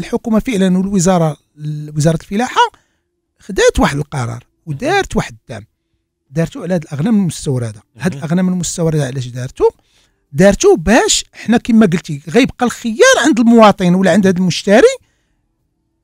الحكومه فعلا والوزاره وزاره الفلاحه خدات واحد القرار ودارت واحد الدعم دارتو على هذه الاغنام المستورده هذه الاغنام المستورده علاش دارتو دارتو باش حنا كما قلتي غيبقى الخيار عند المواطن ولا عند هذا المشتري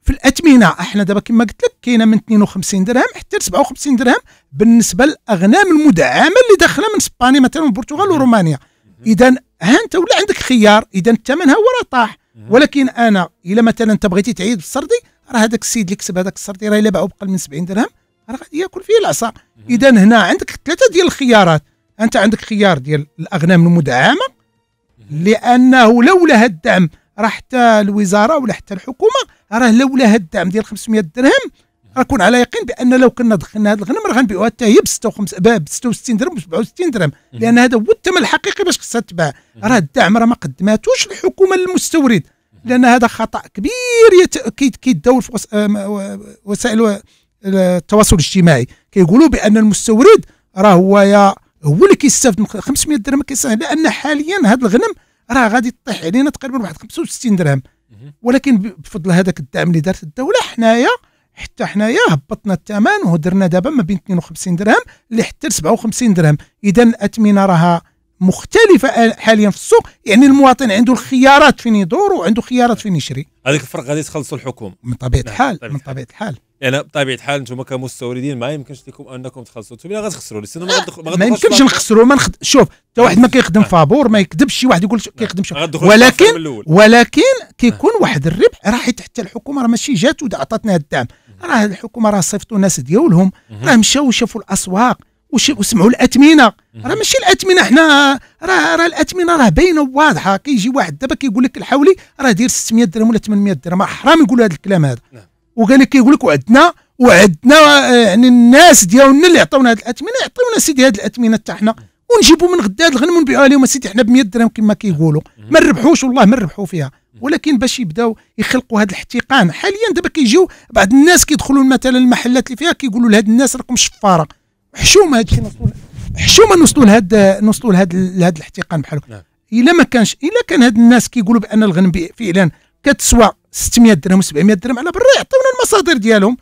في الاثمنه احنا دابا كما قلت لك كاينه من 52 درهم حتى ل 57 درهم بالنسبه للاغنام المدعمه اللي داخله من اسبانيا مثلا من البرتغال ورومانيا اذا ها انت ولا عندك خيار اذا الثمن هو راه طاح ولكن انا الا مثلا انت بغيتي تعيد بالسردي راه هذاك السيد اللي كسب هذاك السردي راه الا باعو بقل من 70 درهم راه غادي ياكل فيه العصا اذا هنا عندك ثلاثه ديال الخيارات انت عندك خيار ديال الاغنام المدعمه لانه لولا هاد الدعم راه حتى الوزاره ولا حتى الحكومه راه لولا هاد الدعم ديال 500 درهم غنكون على يقين بان لو كنا دخلنا هذا الغنم راه غنبيعوها حتى هي ب 65 ب 66 درهم ب 67 درهم لان هذا هو الثمن الحقيقي باش خصها تباع راه الدعم راه ما قدماتوش الحكومه للمستورد لان هذا خطا كبير كيداو وسائل التواصل الاجتماعي كيقولوا بان المستورد راه هو يا هو اللي كيستافد 500 درهم كيستافد لان حاليا هذا الغنم راه غادي تطيح علينا تقريبا واحد 65 درهم ولكن بفضل هذاك الدعم اللي دارت الدوله حنايا حتى حنايا هبطنا الثمن وهدرنا دابا ما بين 52 درهم لحتى 57 درهم اذا الاثمنه راها مختلفه آه، حاليا في السوق يعني المواطن عنده الخيارات فين يدور وعنده خيارات فين يشري هذيك الفرق غادي تخلصوا الحكومه من طبيعه نعم، الحال من طبيعه الحال يعني بطبيعه الحال انتم كمستوردين ما يمكنش لكم انكم تخلصوا انتم غتخسروا لسنا ما, ما يمكنش نخسروا ما نخد... شوف حتى واحد ما كيخدم نعم. فابور ما يكذبش شي واحد يقول نعم. كيخدم شي ولكن ولكن كيكون واحد الربح راه حيت حتى الحكومه راه ماشي جات وعطاتنا الدعم راه الحكومه راه صيفطوا ناس ديالهم راه مشاو شافوا الاسواق وسمعوا الاثمنه راه ماشي الاثمنه حنا راه راه الاثمنه راه باينه وواضحه كيجي واحد دابا كيقول لك الحولي راه داير 600 درهم ولا 800 درهم حرام يقول هذا الكلام هذا نعم. وقال لك كيقول لك وعدنا وعدنا آه، يعني الناس ديالنا اللي عطاونا هذه الاثمنه يعطيونا سيدي هذه الاثمنه حتى حنا ونجيبوا من غدا هذا الغنم ونبيعوها لهم سيدي حنا ب 100 درهم كما كيقولوا ما نربحوش والله ما نربحوا فيها ولكن باش يبداو يخلقوا هذا الاحتقان حاليا دابا كيجيو بعض الناس كيدخلوا مثلا المحلات اللي فيها كيقولوا لهاد الناس راكم شفاره حشومه هادشي نوصلوا حشومه نوصلوا لهاد نوصلوا لهاد لهاد الاحتقان بحال هكا نعم. الا ما كانش الا كان هاد الناس كيقولوا بان الغنم فعلا كتسوى 600 درهم و700 درهم على برا يعطيونا المصادر ديالهم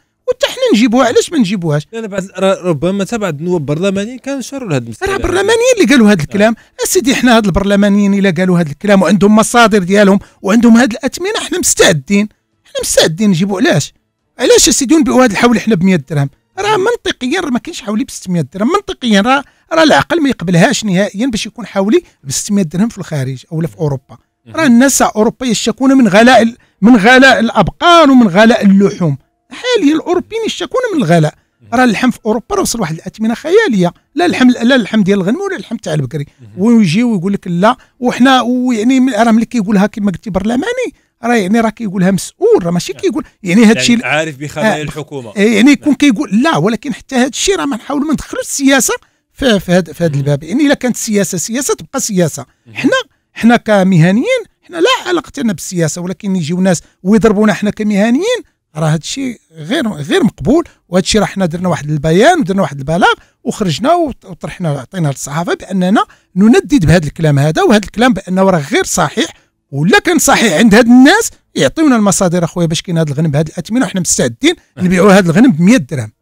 خلينا نجيبوها علاش ما نجيبوهاش لا بعد ربما حتى بعض النواب البرلمانيين كانوا شاروا لهذا المسألة راه برلمانيين اللي قالوا هذا الكلام آه. اسيدي حنا هاد البرلمانيين الا قالوا هذا الكلام وعندهم مصادر ديالهم وعندهم هاد الاثمنه حنا مستعدين حنا مستعدين نجيبوا علاش علاش اسيدي نبيعوا هاد الحول حنا ب 100 درهم راه منطقيا راه ما كاينش حولي ب 600 درهم منطقيا راه راه العقل ما يقبلهاش نهائيا باش يكون حولي ب 600 درهم في الخارج او في اوروبا راه الناس اوروبا يشتكون من غلاء من غلاء الابقار ومن غلاء اللحوم حاليا الاوروبيين يشتكون من الغلاء راه اللحم في اوروبا راه وصل واحد الاثمنه خياليه لا اللحم لا اللحم ديال الغنم ولا اللحم تاع البكري ويجي ويقول لك لا وحنا ويعني راه ملي كيقولها كما قلتي برلماني راه يعني راه كيقولها مسؤول راه ماشي كيقول يعني هذا الشيء يعني عارف بخلايا آه الحكومه آه، يعني نعم. يكون كيقول لا ولكن حتى هذا الشيء راه ما نحاولوا ما ندخلوش السياسه في في هذا في هذا الباب يعني الا كانت السياسه سياسه تبقى سياسه حنا حنا كمهنيين حنا لا علاقه لنا بالسياسه ولكن يجيو ناس ويضربونا حنا كمهنيين راه هادشي غير غير مقبول وهادشي راه حنا درنا واحد البيان ودرنا واحد البلاغ وخرجنا وطرحنا عطينا للصحافه باننا نندد بهذا الكلام هذا وهذا الكلام بانه راه غير صحيح ولا كان صحيح عند هاد الناس يعطيونا المصادر اخويا باش كاين هذا الغنم بهذه الاثمنه وحنا مستعدين نعم. نبيعوا هذا الغنم ب 100 درهم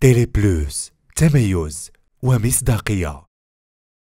تيلي بلوس تميز ومصداقيه